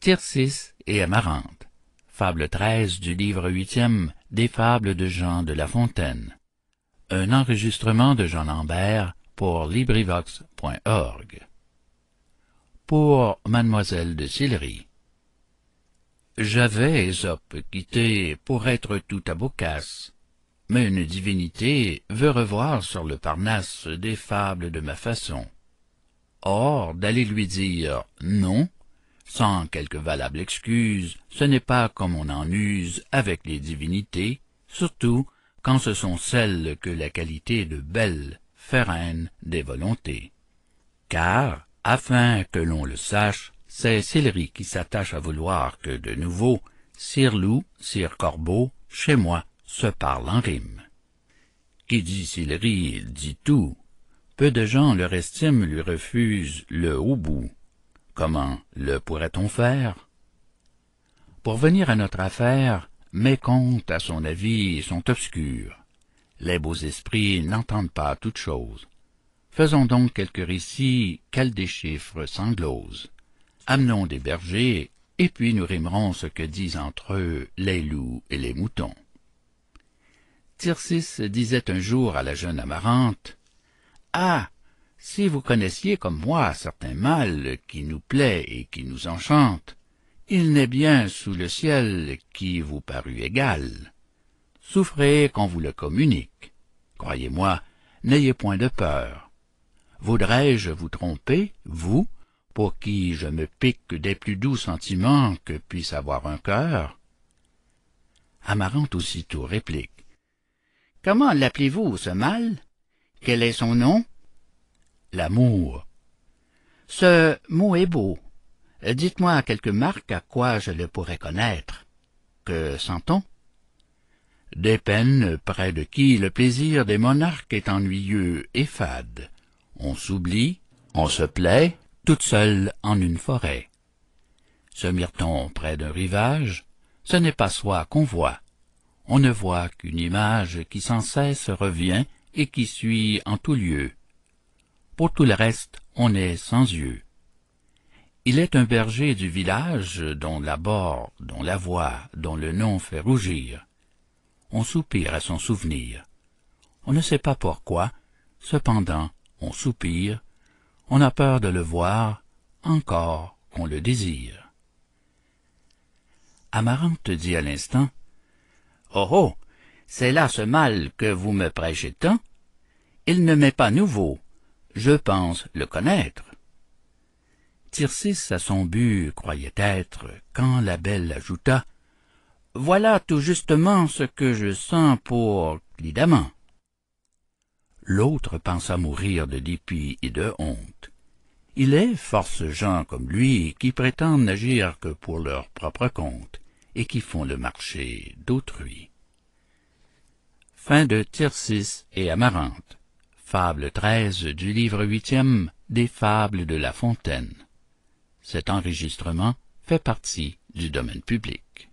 Tircis et Amarante. Fable 13 du livre 8 des Fables de Jean de La Fontaine. Un enregistrement de Jean Lambert pour LibriVox.org. Pour Mademoiselle de Sillery. J'avais Ésope quitté pour être tout à Bocasse mais une divinité veut revoir sur le Parnasse des fables de ma façon. Or, d'aller lui dire non, sans quelque valable excuse, ce n'est pas comme on en use avec les divinités, surtout quand ce sont celles que la qualité de belle fait des volontés. Car, afin que l'on le sache, c'est Sillery qui s'attache à vouloir que, de nouveau, Sire Loup, Sire Corbeau, chez moi, se parlent en rime. Qui dit Sillery dit tout. Peu de gens leur estime lui refusent le haut bout. Comment le pourrait-on faire Pour venir à notre affaire, mes comptes, à son avis, sont obscurs. Les beaux esprits n'entendent pas toutes choses. Faisons donc quelques récits, qu'elles déchiffre sans glose. Amenons des bergers, et puis nous rimerons ce que disent entre eux les loups et les moutons. Tircis disait un jour à la jeune amarante, « Ah si vous connaissiez comme moi certains mal qui nous plaît et qui nous enchante, il n'est bien sous le ciel qui vous parût égal. Souffrez qu'on vous le communique. Croyez-moi, n'ayez point de peur. Voudrais-je vous tromper, vous, pour qui je me pique des plus doux sentiments que puisse avoir un cœur Amarante aussitôt réplique. Comment l'appelez-vous, ce mal Quel est son nom l'amour. Ce mot est beau. Dites-moi quelques marques à quoi je le pourrais connaître. Que sent-on Des peines près de qui le plaisir des monarques est ennuyeux et fade. On s'oublie, on se plaît, toute seule en une forêt. Se t on près d'un rivage, ce n'est pas soi qu'on voit. On ne voit qu'une image qui sans cesse revient et qui suit en tout lieu. Pour tout le reste, on est sans yeux. Il est un berger du village dont l'abord, dont la voix, dont le nom fait rougir. On soupire à son souvenir. On ne sait pas pourquoi, cependant, on soupire, on a peur de le voir, encore qu'on le désire. Amarante dit à l'instant, Oh oh, c'est là ce mal que vous me prêchez tant. Il ne m'est pas nouveau, je pense le connaître. Tircis à son but croyait être, quand la belle ajouta « Voilà tout justement ce que je sens pour l'idamant. » L'autre pensa mourir de dépit et de honte. Il est force gens comme lui qui prétendent n'agir que pour leur propre compte et qui font le marché d'autrui. Fin de Tircis et Amarante. Fable 13 du livre huitième des Fables de La Fontaine. Cet enregistrement fait partie du domaine public.